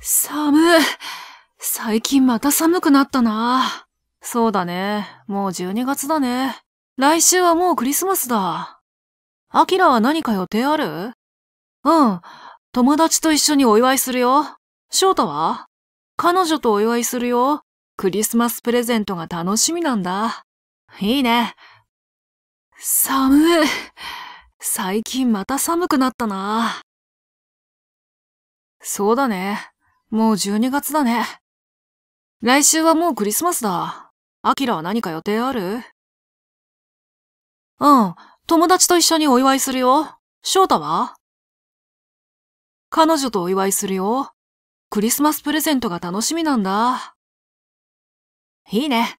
寒い。最近また寒くなったな。そうだね。もう12月だね。来週はもうクリスマスだ。アキラは何か予定あるうん。友達と一緒にお祝いするよ。翔太は彼女とお祝いするよ。クリスマスプレゼントが楽しみなんだ。いいね。寒い。最近また寒くなったな。そうだね。もう12月だね。来週はもうクリスマスだ。アキラは何か予定あるうん、友達と一緒にお祝いするよ。翔太は彼女とお祝いするよ。クリスマスプレゼントが楽しみなんだ。いいね。